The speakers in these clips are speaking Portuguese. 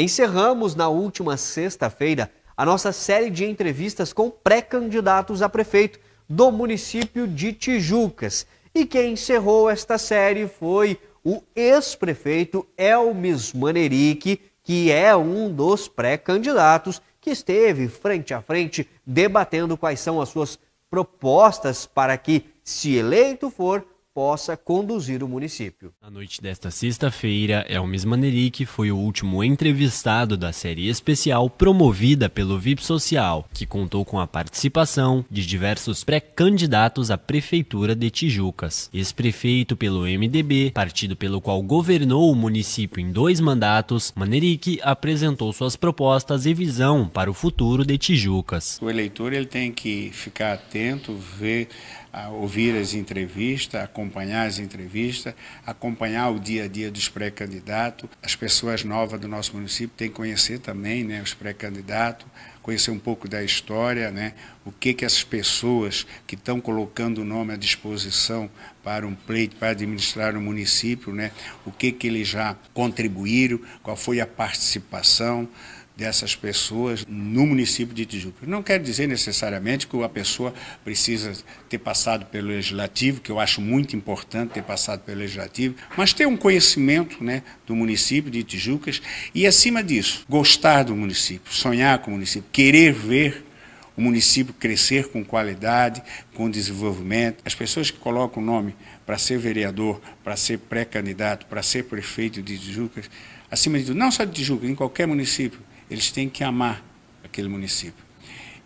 Encerramos na última sexta-feira a nossa série de entrevistas com pré-candidatos a prefeito do município de Tijucas. E quem encerrou esta série foi o ex-prefeito Elmes Manerique, que é um dos pré-candidatos que esteve frente a frente debatendo quais são as suas propostas para que, se eleito for, possa conduzir o município. Na noite desta sexta-feira, Elmes é Maneric foi o último entrevistado da série especial promovida pelo VIP Social, que contou com a participação de diversos pré-candidatos à Prefeitura de Tijucas. Ex-prefeito pelo MDB, partido pelo qual governou o município em dois mandatos, Maneric apresentou suas propostas e visão para o futuro de Tijucas. O eleitor ele tem que ficar atento, ver, ouvir as entrevistas, acompanhar acompanhar as entrevistas, acompanhar o dia a dia dos pré-candidatos. As pessoas novas do nosso município têm que conhecer também né, os pré-candidatos, conhecer um pouco da história, né, o que, que essas pessoas que estão colocando o nome à disposição para um pleito, para administrar o município, né, o que, que eles já contribuíram, qual foi a participação dessas pessoas no município de Tijuca. Não quer dizer necessariamente que a pessoa precisa ter passado pelo legislativo, que eu acho muito importante ter passado pelo legislativo, mas ter um conhecimento né, do município de Tijucas e, acima disso, gostar do município, sonhar com o município, querer ver o município crescer com qualidade, com desenvolvimento. As pessoas que colocam o nome para ser vereador, para ser pré-candidato, para ser prefeito de Tijucas, acima de tudo, não só de Tijuca, em qualquer município, eles têm que amar aquele município.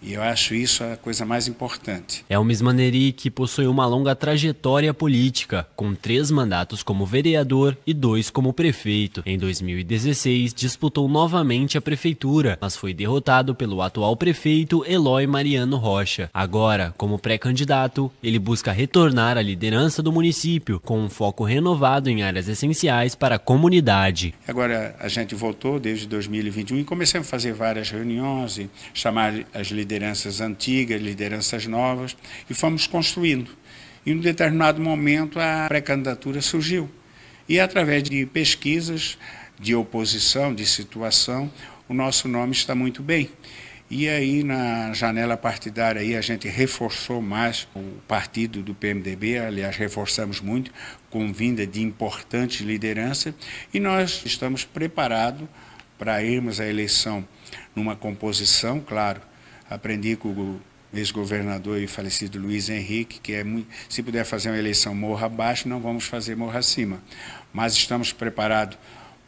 E eu acho isso a coisa mais importante. Elmes é Maneri, que possui uma longa trajetória política, com três mandatos como vereador e dois como prefeito. Em 2016, disputou novamente a prefeitura, mas foi derrotado pelo atual prefeito Eloy Mariano Rocha. Agora, como pré-candidato, ele busca retornar à liderança do município, com um foco renovado em áreas essenciais para a comunidade. Agora, a gente voltou desde 2021 e começamos a fazer várias reuniões e chamar as lideranças lideranças antigas, lideranças novas, e fomos construindo. E em um determinado momento a pré-candidatura surgiu. E através de pesquisas de oposição, de situação, o nosso nome está muito bem. E aí na janela partidária aí a gente reforçou mais o partido do PMDB, aliás reforçamos muito com vinda de importante liderança e nós estamos preparados para irmos à eleição numa composição, claro, Aprendi com o ex-governador e falecido Luiz Henrique, que é se puder fazer uma eleição morra abaixo, não vamos fazer morra acima. Mas estamos preparados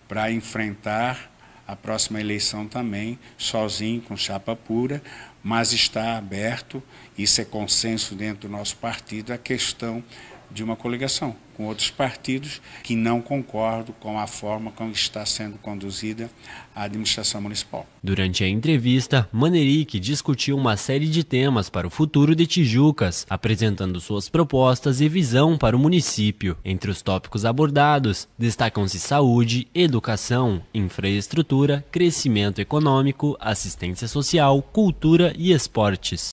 para enfrentar a próxima eleição também, sozinho, com chapa pura, mas está aberto, isso é consenso dentro do nosso partido, a questão de uma coligação com outros partidos que não concordam com a forma como está sendo conduzida a administração municipal. Durante a entrevista, Maneric discutiu uma série de temas para o futuro de Tijucas, apresentando suas propostas e visão para o município. Entre os tópicos abordados, destacam-se saúde, educação, infraestrutura, crescimento econômico, assistência social, cultura e esportes.